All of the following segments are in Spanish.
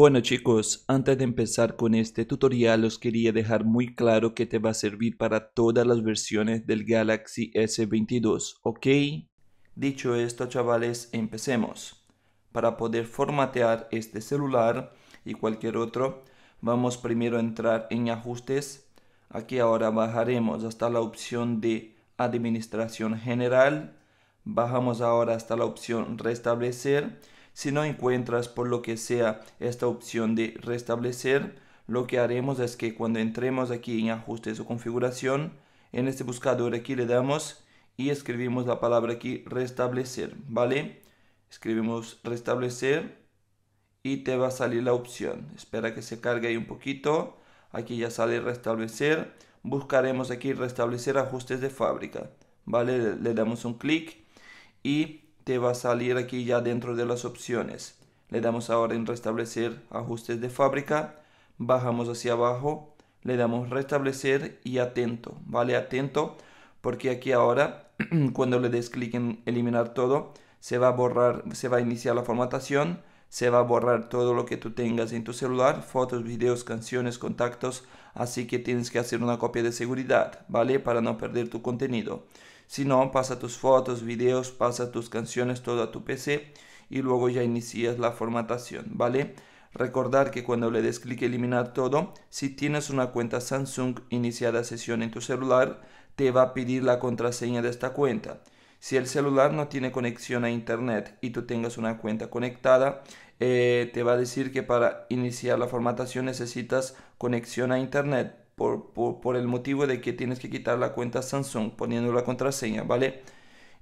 Bueno chicos, antes de empezar con este tutorial os quería dejar muy claro que te va a servir para todas las versiones del Galaxy S22, ¿ok? Dicho esto chavales, empecemos. Para poder formatear este celular y cualquier otro, vamos primero a entrar en ajustes. Aquí ahora bajaremos hasta la opción de administración general. Bajamos ahora hasta la opción restablecer si no encuentras por lo que sea esta opción de restablecer, lo que haremos es que cuando entremos aquí en ajustes o configuración, en este buscador aquí le damos y escribimos la palabra aquí restablecer, ¿vale? Escribimos restablecer y te va a salir la opción. Espera que se cargue ahí un poquito. Aquí ya sale restablecer. Buscaremos aquí restablecer ajustes de fábrica, ¿vale? Le damos un clic y te va a salir aquí ya dentro de las opciones. Le damos ahora en restablecer ajustes de fábrica, bajamos hacia abajo, le damos restablecer y atento, ¿vale? Atento porque aquí ahora cuando le des clic en eliminar todo se va a borrar, se va a iniciar la formatación se va a borrar todo lo que tú tengas en tu celular, fotos, videos, canciones, contactos, así que tienes que hacer una copia de seguridad, ¿vale? Para no perder tu contenido. Si no, pasa tus fotos, videos, pasa tus canciones, todo a tu PC y luego ya inicias la formatación, ¿vale? Recordar que cuando le des clic eliminar todo, si tienes una cuenta Samsung iniciada sesión en tu celular, te va a pedir la contraseña de esta cuenta. Si el celular no tiene conexión a internet y tú tengas una cuenta conectada, eh, te va a decir que para iniciar la formatación necesitas conexión a internet por, por el motivo de que tienes que quitar la cuenta Samsung poniendo la contraseña, ¿vale?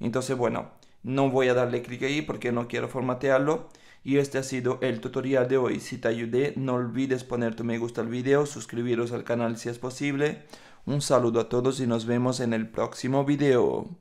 Entonces, bueno, no voy a darle clic ahí porque no quiero formatearlo. Y este ha sido el tutorial de hoy. Si te ayudé, no olvides poner tu me gusta al video, suscribiros al canal si es posible. Un saludo a todos y nos vemos en el próximo video.